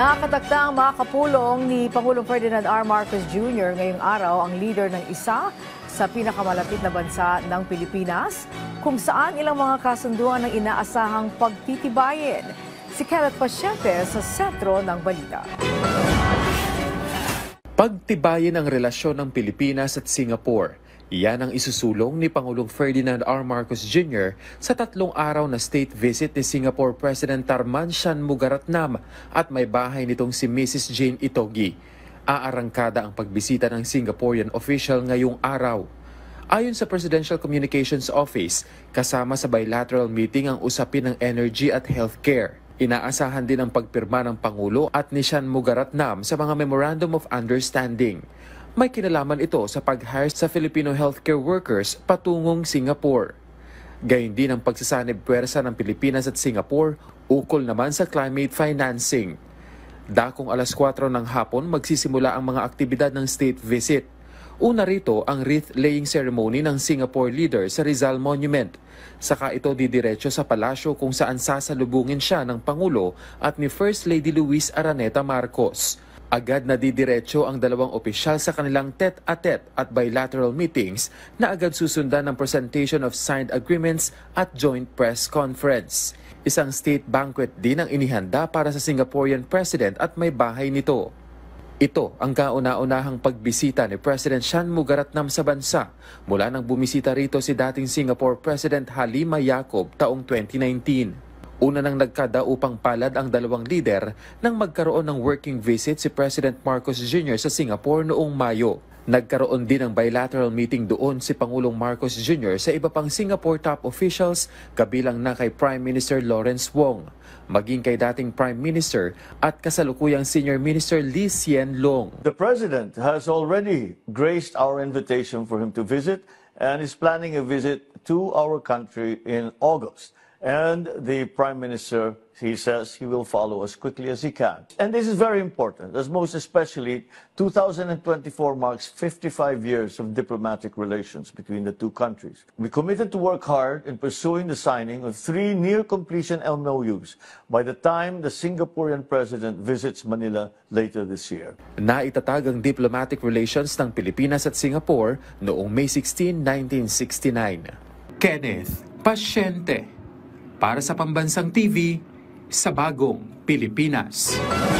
Nakatakda ang mga kapulong ni Pangulong Ferdinand R. Marcos Jr. ngayong araw ang leader ng isa sa pinakamalapit na bansa ng Pilipinas kung saan ilang mga kasunduan ang inaasahang pagtitibayin. Si Kenneth Pasyente sa sentro ng balita. Pagtibayin ang relasyon ng Pilipinas at Singapore Iyan ang isusulong ni Pangulong Ferdinand R. Marcos Jr. sa tatlong araw na state visit ni Singapore President Tarman Shanmugaratnam at may bahay nitong si Mrs. Jane Itogi. Aarangkada ang pagbisita ng Singaporean official ngayong araw. Ayon sa Presidential Communications Office, kasama sa bilateral meeting ang usapin ng energy at healthcare. Inaasahan din ang pagpirma ng Pangulo at ni Shan Mugaratnam sa mga Memorandum of Understanding. May kinalaman ito sa pag-hire sa Filipino healthcare workers patungong Singapore. Gayun din ang pagsasanib pwersa ng Pilipinas at Singapore ukol naman sa climate financing. Dakong alas 4 ng hapon magsisimula ang mga aktibidad ng state visit. Una rito ang wreath laying ceremony ng Singapore leader sa Rizal Monument. Saka ito didiretso sa palasyo kung saan sasalubungin siya ng Pangulo at ni First Lady Luis Araneta Marcos. Agad na didiretso ang dalawang opisyal sa kanilang tet-a-tet -tet at bilateral meetings na agad susundan ng presentation of signed agreements at joint press conference. Isang state banquet din ang inihanda para sa Singaporean president at may bahay nito. Ito ang kauna-unahang pagbisita ni President Shan Mugaratnam sa bansa mula nang bumisita rito si dating Singapore President Halima Yacob taong 2019. Una nang upang palad ang dalawang lider nang magkaroon ng working visit si President Marcos Jr. sa Singapore noong Mayo. Nagkaroon din ng bilateral meeting doon si Pangulong Marcos Jr. sa iba pang Singapore top officials kabilang na kay Prime Minister Lawrence Wong, maging kay dating Prime Minister at kasalukuyang Senior Minister Lee Hsien Loong. The President has already graced our invitation for him to visit and is planning a visit to our country in August. And the prime minister, he says he will follow as quickly as he can. And this is very important, as most especially 2024 marks 55 years of diplomatic relations between the two countries. We committed to work hard in pursuing the signing of three near-completion MOUs by the time the Singaporean president visits Manila later this year. Naitatag ang diplomatic relations ng Pilipinas at Singapore noong May 16, 1969. Kenneth, pasyente para sa Pambansang TV sa Bagong Pilipinas.